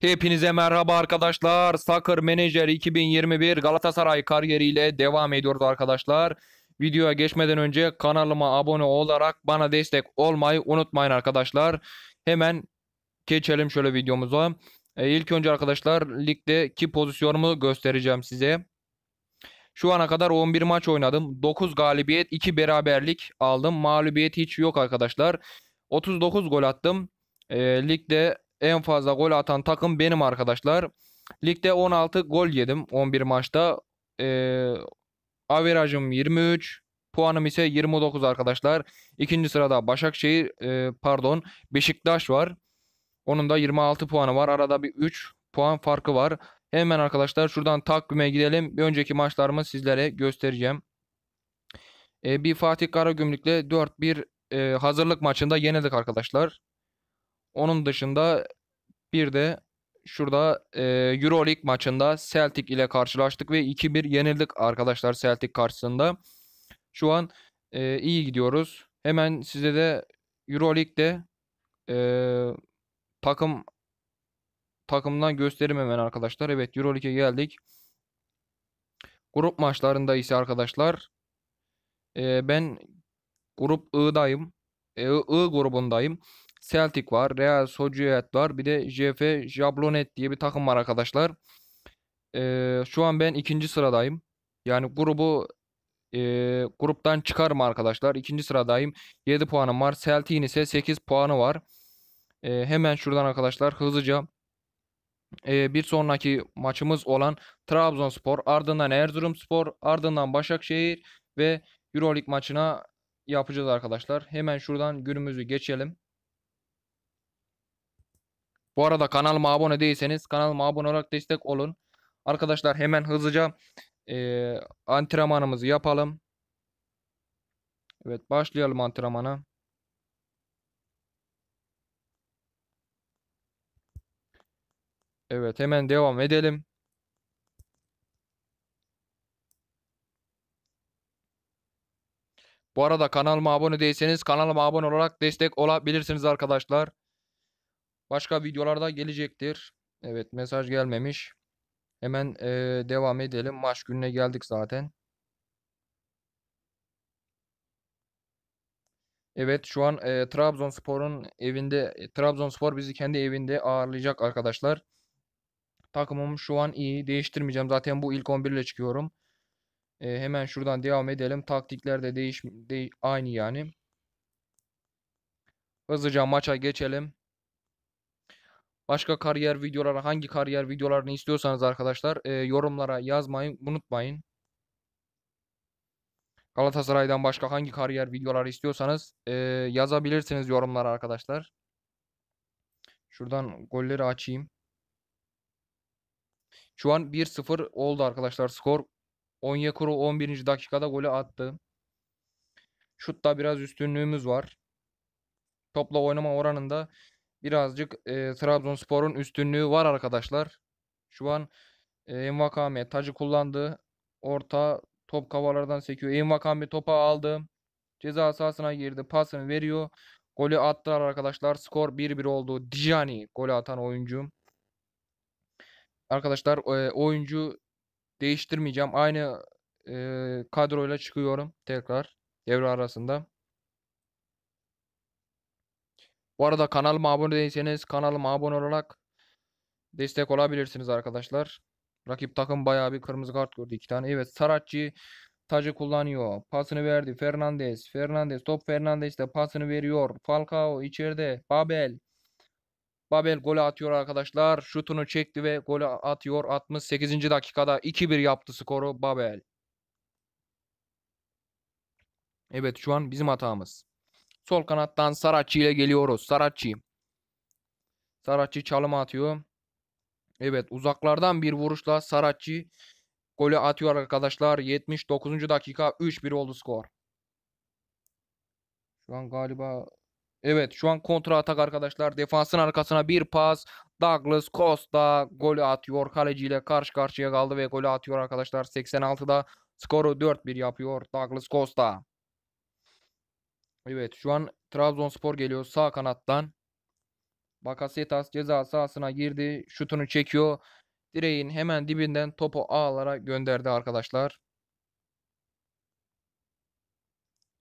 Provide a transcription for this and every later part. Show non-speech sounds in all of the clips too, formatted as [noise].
Hepinize merhaba arkadaşlar. Soccer Manager 2021 Galatasaray kariyeriyle devam ediyoruz arkadaşlar. Videoya geçmeden önce kanalıma abone olarak bana destek olmayı unutmayın arkadaşlar. Hemen geçelim şöyle videomuza. E, ilk önce arkadaşlar ligdeki pozisyonumu göstereceğim size. Şu ana kadar 11 maç oynadım. 9 galibiyet, 2 beraberlik aldım. Mağlubiyet hiç yok arkadaşlar. 39 gol attım. E, ligde en fazla gol atan takım benim arkadaşlar. Ligde 16 gol yedim 11 maçta. E, averajım 23. Puanım ise 29 arkadaşlar. İkinci sırada Başakşehir e, pardon Beşiktaş var. Onun da 26 puanı var. Arada bir 3 puan farkı var. Hemen arkadaşlar şuradan takvime gidelim. Bir önceki maçlarımı sizlere göstereceğim. E, bir Fatih Karagümrük'le 4-1 e, hazırlık maçında yenildik arkadaşlar. Onun dışında bir de şurada e, Euroleague maçında Celtic ile karşılaştık ve 2-1 yenildik arkadaşlar Celtic karşısında. Şu an e, iyi gidiyoruz. Hemen size de Euroleague'de e, takım takımdan gösterim hemen arkadaşlar. Evet Euroleague'e geldik. Grup maçlarında ise arkadaşlar e, ben grup I'dayım. E, I grubundayım. Celtic var. Real Sociedad var. Bir de JF Jablonet diye bir takım var arkadaşlar. Ee, şu an ben ikinci sıradayım. Yani grubu e, gruptan çıkarım arkadaşlar. İkinci sıradayım. 7 puanım var. Celtic'in ise 8 puanı var. E, hemen şuradan arkadaşlar hızlıca e, bir sonraki maçımız olan Trabzonspor, ardından Erzurumspor, ardından Başakşehir ve Euroleague maçına yapacağız arkadaşlar. Hemen şuradan günümüzü geçelim. Bu arada kanalıma abone değilseniz kanalıma abone olarak destek olun. Arkadaşlar hemen hızlıca e, antrenmanımızı yapalım. Evet başlayalım antrenmana. Evet hemen devam edelim. Bu arada kanalıma abone değilseniz kanalıma abone olarak destek olabilirsiniz arkadaşlar. Başka videolarda gelecektir. Evet mesaj gelmemiş. Hemen e, devam edelim. Maç gününe geldik zaten. Evet şu an e, Trabzonspor'un evinde e, Trabzonspor bizi kendi evinde ağırlayacak arkadaşlar. Takımım şu an iyi. Değiştirmeyeceğim. Zaten bu ilk 11 ile çıkıyorum. E, hemen şuradan devam edelim. Taktikler de değiş de aynı yani. Hızlıca maça geçelim. Başka kariyer videoları hangi kariyer videolarını istiyorsanız arkadaşlar e, yorumlara yazmayı unutmayın. Galatasaray'dan başka hangi kariyer videoları istiyorsanız e, yazabilirsiniz yorumlara arkadaşlar. Şuradan golleri açayım. Şu an 1-0 oldu arkadaşlar skor. Onyekuru 11. dakikada golü attı. Şutta biraz üstünlüğümüz var. Topla oynama oranında birazcık e, Trabzonspor'un üstünlüğü var arkadaşlar. Şu an e, Envakame tacı kullandı. Orta top kavalardan sekiyor. Envakame topa aldı. Ceza sahasına girdi. Pasını veriyor. Golü attılar arkadaşlar. Skor 1-1 oldu. Dijani golü atan oyuncu. Arkadaşlar e, oyuncu değiştirmeyeceğim. Aynı e, kadroyla çıkıyorum tekrar devre arasında. Bu arada kanalıma abone değilseniz kanalıma abone olarak destek olabilirsiniz arkadaşlar. Rakip takım bayağı bir kırmızı kart gördü iki tane. Evet Saracchi tacı kullanıyor. Pasını verdi Fernandez. Fernandez top Fernandez de pasını veriyor. Falcao içeride. Babel. Babel golü atıyor arkadaşlar. Şutunu çekti ve golü atıyor. 68. dakikada 2-1 yaptı skoru Babel. Evet şu an bizim hatamız. Sol kanattan Saracchi ile geliyoruz. Saracchi. Saracchi çalıma atıyor. Evet uzaklardan bir vuruşla Saracchi golü atıyor arkadaşlar. 79. dakika 3-1 oldu skor. Şu an galiba evet şu an kontra atak arkadaşlar. Defansın arkasına bir pas. Douglas Costa golü atıyor. Kaleciyle karşı karşıya kaldı ve golü atıyor arkadaşlar. 86'da skoru 4-1 yapıyor Douglas Costa. Evet şu an Trabzonspor geliyor sağ kanattan. Bakasetas ceza sahasına girdi. Şutunu çekiyor. Direğin hemen dibinden topu ağlara gönderdi arkadaşlar.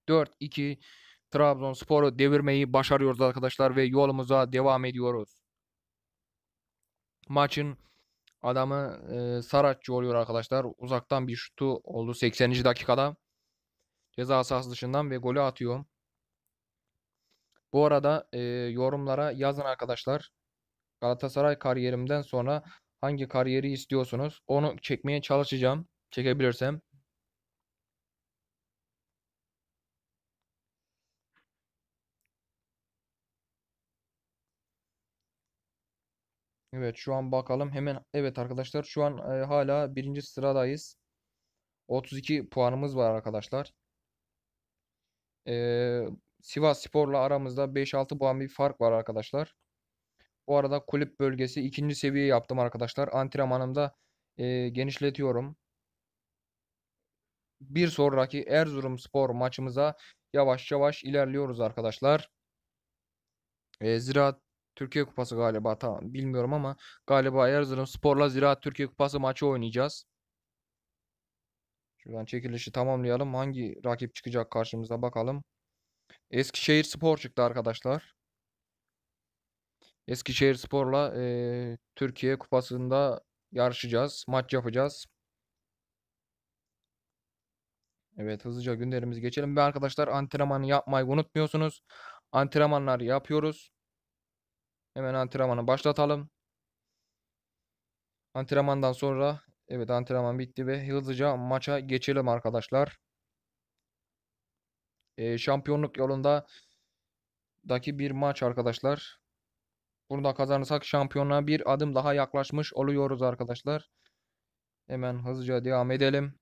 4-2 Trabzonspor'u devirmeyi başarıyoruz arkadaşlar ve yolumuza devam ediyoruz. Maçın adamı e, Saratçı oluyor arkadaşlar. Uzaktan bir şutu oldu 80. dakikada. Ceza sahası dışından ve golü atıyor. Bu arada e, yorumlara yazın arkadaşlar. Galatasaray kariyerimden sonra hangi kariyeri istiyorsunuz? Onu çekmeye çalışacağım. Çekebilirsem. Evet şu an bakalım hemen evet arkadaşlar şu an e, hala birinci sıradayız. 32 puanımız var arkadaşlar. E, Sivas Spor'la aramızda 5-6 puan bir fark var arkadaşlar. Bu arada kulüp bölgesi ikinci seviye yaptım arkadaşlar. Antrenmanımda e, genişletiyorum. Bir sonraki Erzurum Spor maçımıza yavaş yavaş ilerliyoruz arkadaşlar. E, Ziraat Türkiye Kupası galiba tamam bilmiyorum ama galiba Erzurum Sporla Ziraat Türkiye Kupası maçı oynayacağız. Şuradan çekilişi tamamlayalım. Hangi rakip çıkacak karşımıza bakalım. Eskişehir Spor çıktı arkadaşlar. Eskişehir Spor'la e, Türkiye Kupası'nda yarışacağız. Maç yapacağız. Evet hızlıca günlerimizi geçelim. Ve arkadaşlar antrenmanı yapmayı unutmuyorsunuz. Antrenmanlar yapıyoruz. Hemen antrenmanı başlatalım. Antrenmandan sonra evet antrenman bitti ve hızlıca maça geçelim arkadaşlar e, şampiyonluk yolunda daki bir maç arkadaşlar. Bunu da kazanırsak şampiyona bir adım daha yaklaşmış oluyoruz arkadaşlar. Hemen hızlıca devam edelim.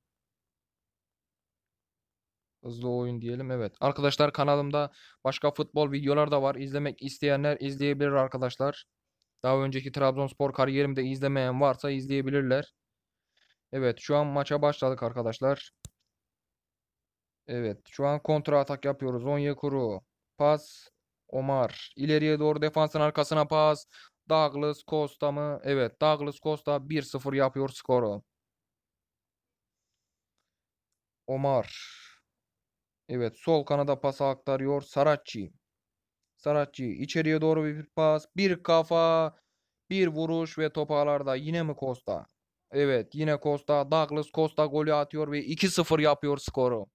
Hızlı oyun diyelim. Evet. Arkadaşlar kanalımda başka futbol videolar da var. İzlemek isteyenler izleyebilir arkadaşlar. Daha önceki Trabzonspor kariyerimde izlemeyen varsa izleyebilirler. Evet şu an maça başladık arkadaşlar. Evet. Şu an kontra atak yapıyoruz. Onyekuru. Pas. Omar. İleriye doğru defansın arkasına pas. Douglas Costa mı? Evet. Douglas Costa 1-0 yapıyor skoru. Omar. Evet. Sol kanada pası aktarıyor. Saracchi. Saracchi içeriye doğru bir pas. Bir kafa. Bir vuruş ve top ağlarda. Yine mi Costa? Evet. Yine Costa. Douglas Costa golü atıyor ve 2-0 yapıyor skoru.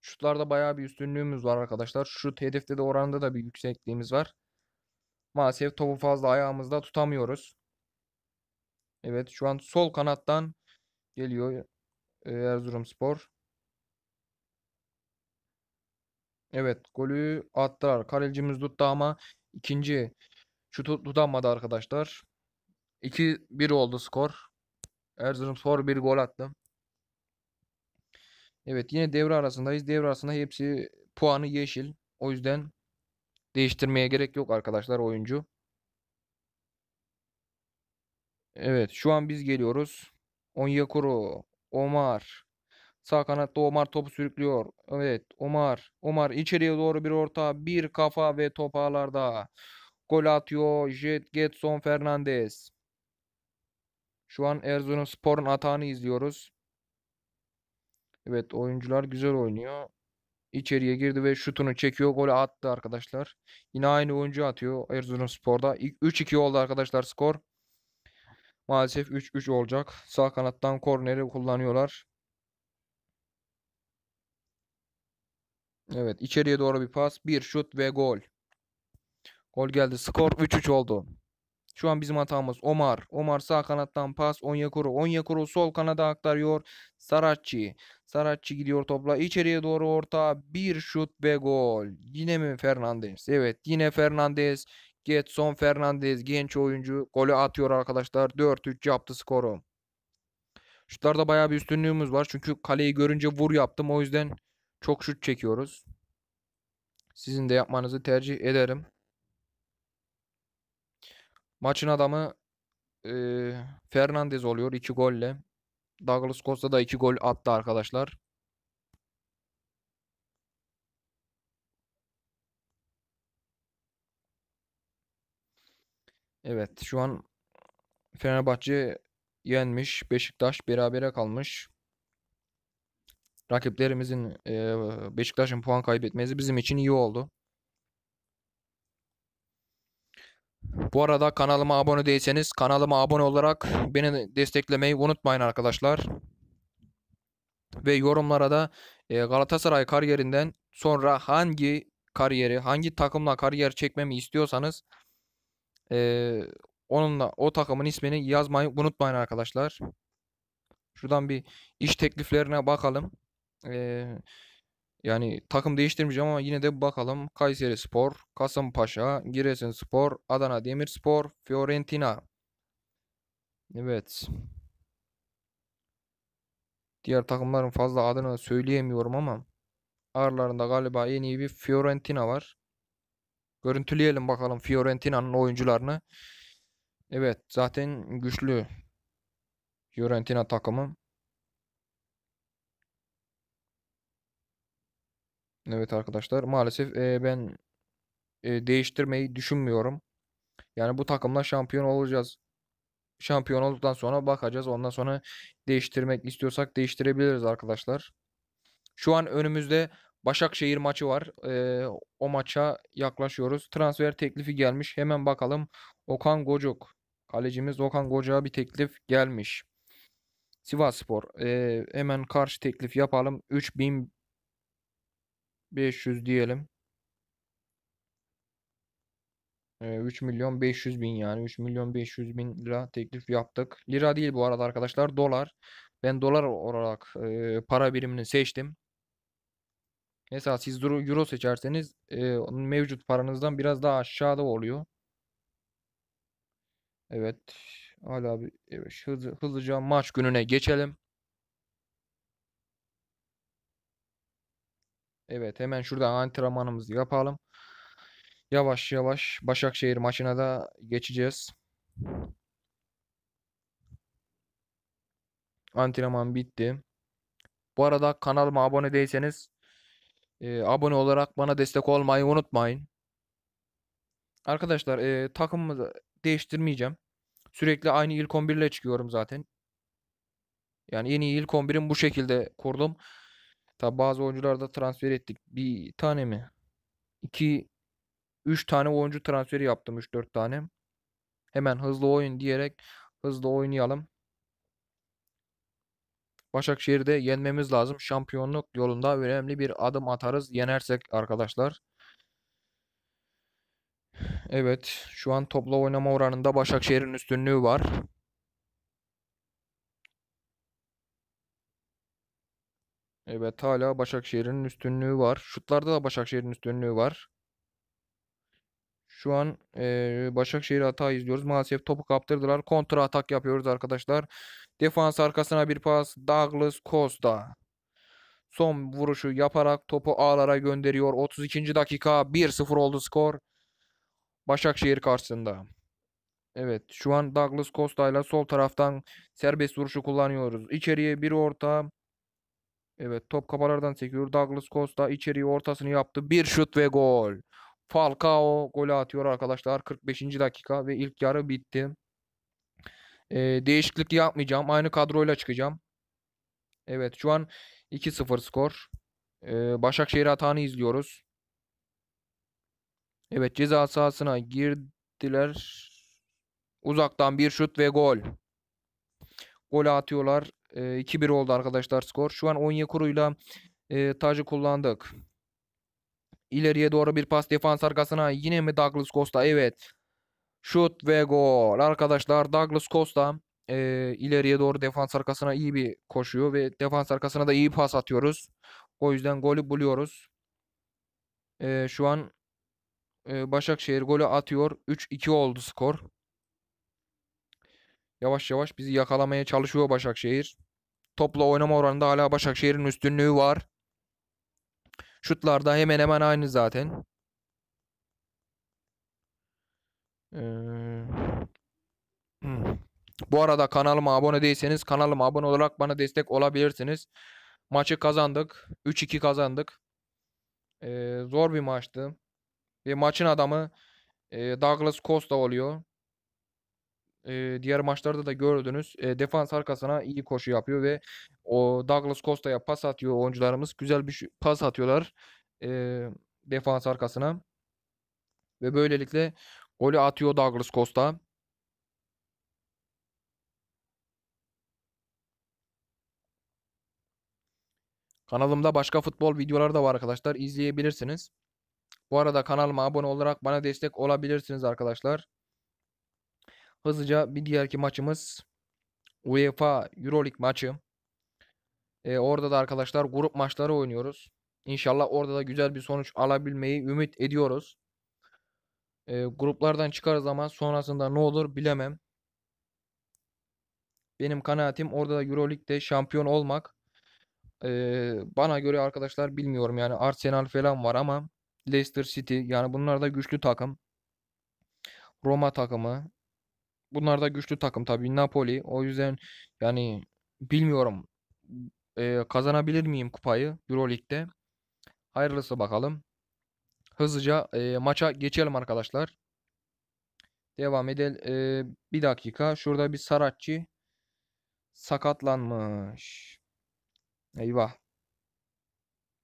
Şutlarda bayağı bir üstünlüğümüz var arkadaşlar. Şut hedefte de oranda da bir yüksekliğimiz var. Maalesef topu fazla ayağımızda tutamıyoruz. Evet şu an sol kanattan geliyor e, Erzurumspor. Evet golü attılar. Kalecimiz tuttu ama ikinci şutu tutamadı arkadaşlar. 2-1 oldu skor. Erzurumspor bir gol attı. Evet yine devre arasındayız. Devre arasında hepsi puanı yeşil. O yüzden değiştirmeye gerek yok arkadaşlar oyuncu. Evet şu an biz geliyoruz. Onyekuru, Omar. Sağ kanatta Omar topu sürüklüyor. Evet Omar. Omar içeriye doğru bir orta. Bir kafa ve top ağlarda. Gol atıyor. Jet Getson Fernandez. Şu an Erzurum Spor'un atağını izliyoruz. Evet oyuncular güzel oynuyor. İçeriye girdi ve şutunu çekiyor. Golü attı arkadaşlar. Yine aynı oyuncu atıyor Erzurumspor'da. 3-2 oldu arkadaşlar skor. Maalesef 3-3 olacak. Sağ kanattan korneri kullanıyorlar. Evet içeriye doğru bir pas. Bir şut ve gol. Gol geldi. Skor 3-3 oldu. Şu an bizim hatamız Omar. Omar sağ kanattan pas Onyekuru. Onyekuru sol kanada aktarıyor. Saratçı. Saratçı gidiyor topla içeriye doğru orta. Bir şut ve gol. Yine mi Fernandez? Evet yine Fernandez. Getson Fernandez genç oyuncu golü atıyor arkadaşlar. 4-3 yaptı skoru. Şutlarda baya bir üstünlüğümüz var. Çünkü kaleyi görünce vur yaptım. O yüzden çok şut çekiyoruz. Sizin de yapmanızı tercih ederim. Maçın adamı e, Fernandez oluyor 2 golle. Douglas Costa da 2 gol attı arkadaşlar. Evet şu an Fenerbahçe yenmiş. Beşiktaş berabere kalmış. Rakiplerimizin Beşiktaş'ın puan kaybetmesi bizim için iyi oldu. Bu arada kanalıma abone değilseniz kanalıma abone olarak beni desteklemeyi unutmayın arkadaşlar. Ve yorumlara da e, Galatasaray kariyerinden sonra hangi kariyeri, hangi takımla kariyer çekmemi istiyorsanız e, onunla o takımın ismini yazmayı unutmayın arkadaşlar. Şuradan bir iş tekliflerine bakalım. Eee yani takım değiştirmeyeceğim ama yine de bakalım. Kayseri Spor, Kasımpaşa, Giresun Spor, Adana Demirspor, Fiorentina. Evet. Diğer takımların fazla adını söyleyemiyorum ama aralarında galiba en iyi bir Fiorentina var. Görüntüleyelim bakalım Fiorentina'nın oyuncularını. Evet zaten güçlü Fiorentina takımı. Evet arkadaşlar maalesef e, ben e, değiştirmeyi düşünmüyorum. Yani bu takımla şampiyon olacağız. Şampiyon olduktan sonra bakacağız. Ondan sonra değiştirmek istiyorsak değiştirebiliriz arkadaşlar. Şu an önümüzde Başakşehir maçı var. E, o maça yaklaşıyoruz. Transfer teklifi gelmiş. Hemen bakalım. Okan Gocuk. Kalecimiz Okan Gocuk'a bir teklif gelmiş. Sivasspor. E, hemen karşı teklif yapalım. 3000 500 diyelim. Ee, 3 milyon 500 bin yani 3 milyon 500 bin lira teklif yaptık. Lira değil bu arada arkadaşlar dolar. Ben dolar olarak e, para birimini seçtim. Mesela siz euro seçerseniz e, mevcut paranızdan biraz daha aşağıda oluyor. Evet. Hala bir evet, hızlı, hızlıca maç gününe geçelim. Evet hemen şurada antrenmanımızı yapalım. Yavaş yavaş Başakşehir maçına da geçeceğiz. Antrenman bitti. Bu arada kanalıma abone değilseniz e, abone olarak bana destek olmayı unutmayın. Arkadaşlar e, takımımı değiştirmeyeceğim. Sürekli aynı ilk 11 ile çıkıyorum zaten. Yani yeni ilk 11'im bu şekilde kurdum. Tabi bazı oyuncular da transfer ettik. Bir tane mi? İki, üç tane oyuncu transferi yaptım Üç dört tane. Hemen hızlı oyun diyerek hızlı oynayalım. Başakşehir'de yenmemiz lazım. Şampiyonluk yolunda önemli bir adım atarız. Yenersek arkadaşlar. Evet, şu an topla oynama oranında Başakşehir'in üstünlüğü var. Evet hala Başakşehir'in üstünlüğü var. Şutlarda da Başakşehir'in üstünlüğü var. Şu an e, Başakşehir hata izliyoruz. Maalesef topu kaptırdılar. Kontra atak yapıyoruz arkadaşlar. Defans arkasına bir pas. Douglas Costa. Son vuruşu yaparak topu ağlara gönderiyor. 32. dakika 1-0 oldu skor. Başakşehir karşısında. Evet şu an Douglas Costa ile sol taraftan serbest vuruşu kullanıyoruz. İçeriye bir orta. Evet top kapalardan sekiyor. Douglas Costa içeriye ortasını yaptı. Bir şut ve gol. Falcao golü atıyor arkadaşlar. 45. dakika ve ilk yarı bitti. Ee, değişiklik yapmayacağım. Aynı kadroyla çıkacağım. Evet şu an 2-0 skor. Ee, Başakşehir hatanı izliyoruz. Evet ceza sahasına girdiler. Uzaktan bir şut ve gol. Gol atıyorlar. E, 2-1 oldu arkadaşlar skor. Şu an Onyekuru'yla e, tacı kullandık. İleriye doğru bir pas defans arkasına. Yine mi Douglas Costa? Evet. Şut ve gol. Arkadaşlar Douglas Costa e, ileriye doğru defans arkasına iyi bir koşuyor ve defans arkasına da iyi pas atıyoruz. O yüzden golü buluyoruz. E, şu an e, Başakşehir golü atıyor. 3-2 oldu skor. Yavaş yavaş bizi yakalamaya çalışıyor Başakşehir. Topla oynama oranında hala Başakşehir'in üstünlüğü var. Şutlarda hemen hemen aynı zaten. Ee, [clears throat] bu arada kanalıma abone değilseniz kanalıma abone olarak bana destek olabilirsiniz. Maçı kazandık. 3-2 kazandık. Ee, zor bir maçtı. Ve maçın adamı e, Douglas Costa oluyor e, diğer maçlarda da gördünüz. E, defans arkasına iyi koşu yapıyor ve o Douglas Costa'ya pas atıyor oyuncularımız. Güzel bir pas atıyorlar e, defans arkasına. Ve böylelikle golü atıyor Douglas Costa. Kanalımda başka futbol videoları da var arkadaşlar. İzleyebilirsiniz. Bu arada kanalıma abone olarak bana destek olabilirsiniz arkadaşlar. Hızlıca bir diğerki maçımız UEFA Euroleague maçı. Ee, orada da arkadaşlar grup maçları oynuyoruz. İnşallah orada da güzel bir sonuç alabilmeyi ümit ediyoruz. Ee, gruplardan çıkarız ama sonrasında ne olur bilemem. Benim kanaatim orada da Euroleague'de şampiyon olmak. Ee, bana göre arkadaşlar bilmiyorum yani Arsenal falan var ama Leicester City yani bunlar da güçlü takım. Roma takımı bunlar da güçlü takım tabii Napoli. O yüzden yani bilmiyorum e, kazanabilir miyim kupayı Euroleague'de. Hayırlısı bakalım. Hızlıca e, maça geçelim arkadaşlar. Devam edelim. E, bir dakika. Şurada bir Saratçı sakatlanmış. Eyvah.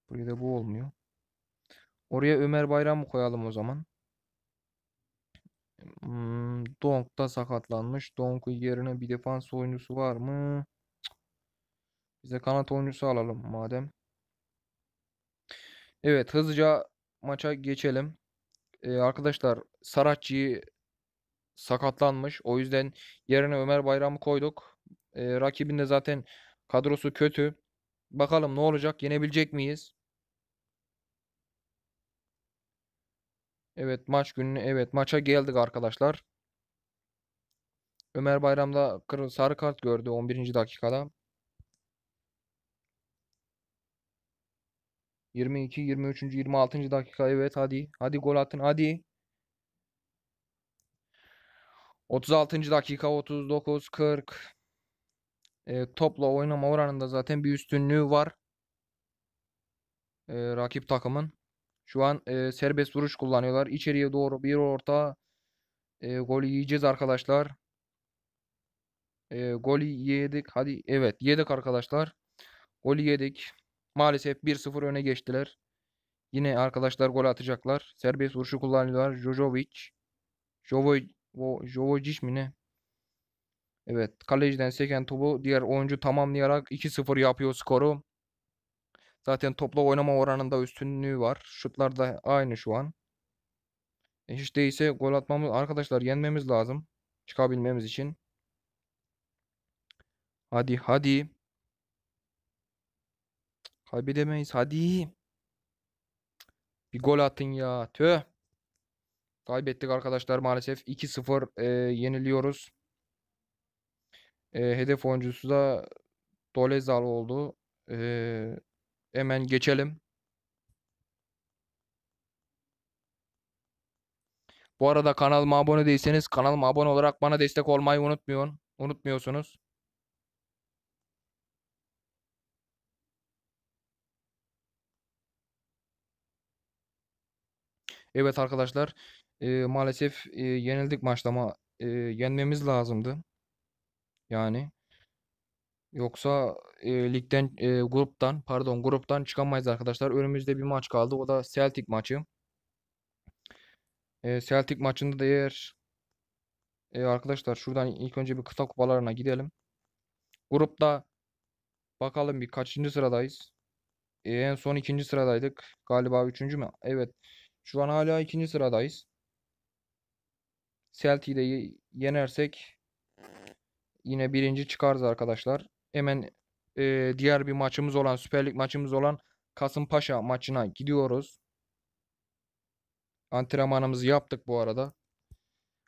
Burada bu olmuyor. Oraya Ömer Bayram mı koyalım o zaman? Hmm, Donk da sakatlanmış. Donk'un yerine bir defans oyuncusu var mı? Bize kanat oyuncusu alalım madem. Evet hızlıca maça geçelim. Ee, arkadaşlar Saratçı'yı sakatlanmış. O yüzden yerine Ömer Bayram'ı koyduk. Ee, rakibin de zaten kadrosu kötü. Bakalım ne olacak? Yenebilecek miyiz? Evet maç günü evet maça geldik arkadaşlar. Ömer Bayram Bayram'da sarı kart gördü 11. dakikada. 22, 23, 26. dakika evet hadi. Hadi gol atın hadi. 36. dakika 39 40. E, topla oynama oranında zaten bir üstünlüğü var. E, rakip takımın. Şu an e, serbest vuruş kullanıyorlar. İçeriye doğru bir orta. E, gol yiyeceğiz arkadaşlar. E, golü yedik. Hadi evet yedik arkadaşlar. Gol yedik. Maalesef 1-0 öne geçtiler. Yine arkadaşlar gol atacaklar. Serbest vuruşu kullanıyorlar. Jojovic. Jovo, mi ne? Evet. Kaleciden seken topu diğer oyuncu tamamlayarak 2-0 yapıyor skoru. Zaten topla oynama oranında üstünlüğü var. Şutlar da aynı şu an. E hiç değilse gol atmamız arkadaşlar yenmemiz lazım. Çıkabilmemiz için. Hadi hadi. Kaybedemeyiz hadi. Bir gol atın ya. Tüh. Kaybettik arkadaşlar maalesef. 2-0 e, yeniliyoruz. E, hedef oyuncusu da Dolezal oldu. E, Hemen geçelim. Bu arada kanalıma abone değilseniz kanalıma abone olarak bana destek olmayı unutmayın. Unutmuyorsunuz. Evet arkadaşlar e, maalesef e, yenildik maçta ama e, yenmemiz lazımdı. Yani Yoksa e, ligden e, gruptan pardon gruptan çıkamayız arkadaşlar. Önümüzde bir maç kaldı. O da Celtic maçı. E, Celtic maçında da eğer e, arkadaşlar şuradan ilk önce bir kısa kupalarına gidelim. Grupta bakalım bir kaçıncı sıradayız. E, en son ikinci sıradaydık. Galiba üçüncü mü? Evet. Şu an hala ikinci sıradayız. Celtic'i de yenersek yine birinci çıkarız arkadaşlar hemen e, diğer bir maçımız olan Süper Lig maçımız olan Kasımpaşa maçına gidiyoruz. Antrenmanımızı yaptık bu arada.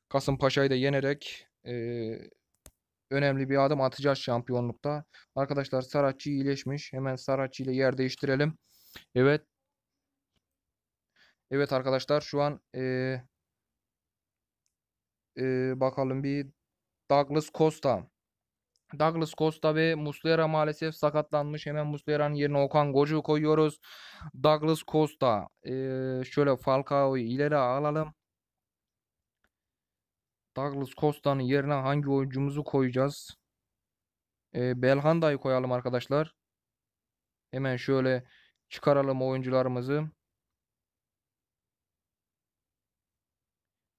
Kasımpaşa'yı da yenerek e, önemli bir adım atacağız şampiyonlukta. Arkadaşlar Saracchi iyileşmiş. Hemen Saracchi ile yer değiştirelim. Evet. Evet arkadaşlar şu an e, e, bakalım bir Douglas Costa Douglas Costa ve Muslera maalesef sakatlanmış. Hemen Muslera'nın yerine Okan Gocu koyuyoruz. Douglas Costa ee, şöyle Falcao'yu ileri alalım. Douglas Costa'nın yerine hangi oyuncumuzu koyacağız? Ee, Belhanda'yı koyalım arkadaşlar. Hemen şöyle çıkaralım oyuncularımızı.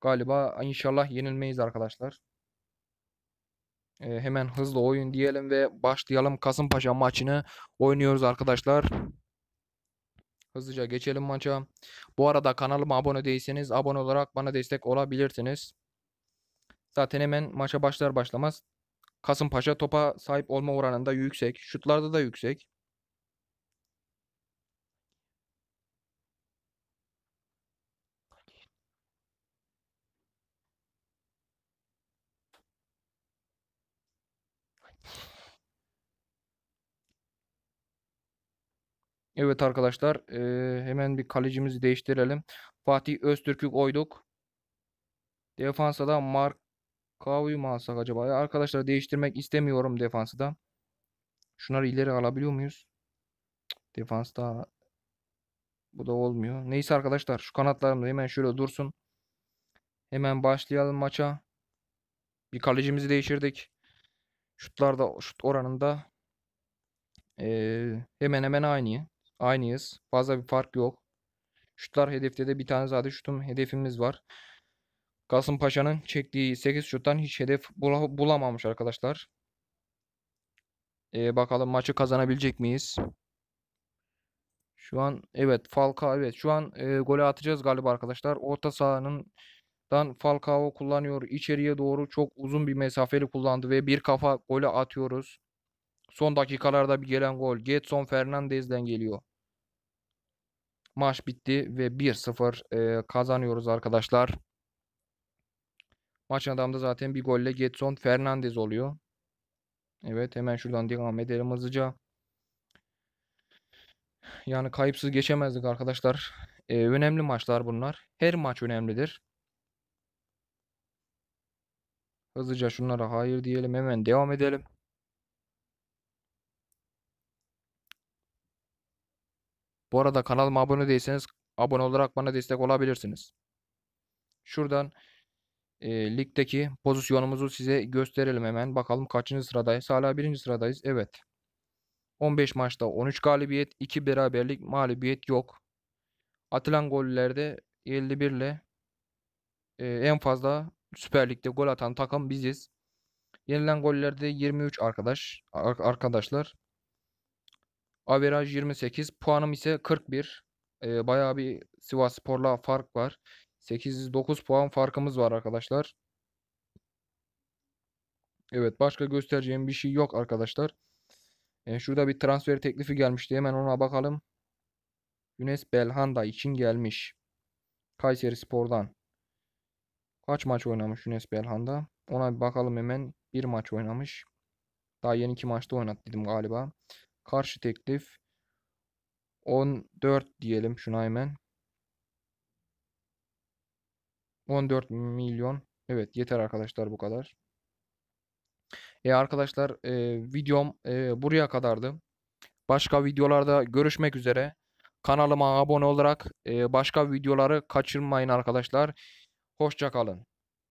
Galiba inşallah yenilmeyiz arkadaşlar. E, hemen hızlı oyun diyelim ve başlayalım. Kasımpaşa maçını oynuyoruz arkadaşlar. Hızlıca geçelim maça. Bu arada kanalıma abone değilseniz abone olarak bana destek olabilirsiniz. Zaten hemen maça başlar başlamaz Kasımpaşa topa sahip olma oranında yüksek. Şutlarda da yüksek. Evet arkadaşlar e, hemen bir kalecimizi değiştirelim. Fatih Öztürk'ü koyduk. Defansa da Mark Markao'yu mu alsak acaba? Ya arkadaşlar değiştirmek istemiyorum defansı da. Şunları ileri alabiliyor muyuz? Defansta bu da olmuyor. Neyse arkadaşlar şu kanatlarımız hemen şöyle dursun. Hemen başlayalım maça. Bir kalecimizi değiştirdik. Şutlarda şut oranında ee, hemen hemen aynı. Aynıyız. Fazla bir fark yok. Şutlar hedefte de bir tane zaten şutum hedefimiz var. Kasım Paşa'nın çektiği 8 şuttan hiç hedef bulamamış arkadaşlar. Ee, bakalım maçı kazanabilecek miyiz? Şu an evet Falcao evet şu an e, gole atacağız galiba arkadaşlar. Orta sahanın dan Falcao kullanıyor. İçeriye doğru çok uzun bir mesafeli kullandı ve bir kafa gole atıyoruz. Son dakikalarda bir gelen gol Getson Fernandez'den geliyor. Maç bitti ve 1-0 e, kazanıyoruz arkadaşlar. Maç adamda zaten bir golle Getson Fernandez oluyor. Evet hemen şuradan devam edelim hızlıca. Yani kayıpsız geçemezdik arkadaşlar. Ee, önemli maçlar bunlar. Her maç önemlidir. Hızlıca şunlara hayır diyelim. Hemen devam edelim. Bu arada kanalıma abone değilseniz abone olarak bana destek olabilirsiniz. Şuradan e, ligdeki pozisyonumuzu size gösterelim hemen. Bakalım kaçıncı sıradayız? Hala birinci sıradayız. Evet. 15 maçta 13 galibiyet, 2 beraberlik, mağlubiyet yok. Atılan gollerde 51 ile e, en fazla Süper Lig'de gol atan takım biziz. Yenilen gollerde 23 arkadaş ar arkadaşlar. Averaj 28. Puanım ise 41. E, ee, bayağı bir Sivas Spor'la fark var. 8-9 puan farkımız var arkadaşlar. Evet başka göstereceğim bir şey yok arkadaşlar. E, şurada bir transfer teklifi gelmişti. Hemen ona bakalım. Yunus Belhanda için gelmiş. Kayseri Spor'dan. Kaç maç oynamış Yunus Belhanda? Ona bir bakalım hemen. Bir maç oynamış. Daha yeni iki maçta oynattı dedim galiba. Karşı teklif 14 diyelim şuna hemen. 14 milyon. Evet yeter arkadaşlar bu kadar. E arkadaşlar e, videom e, buraya kadardı. Başka videolarda görüşmek üzere. Kanalıma abone olarak e, başka videoları kaçırmayın arkadaşlar. Hoşçakalın.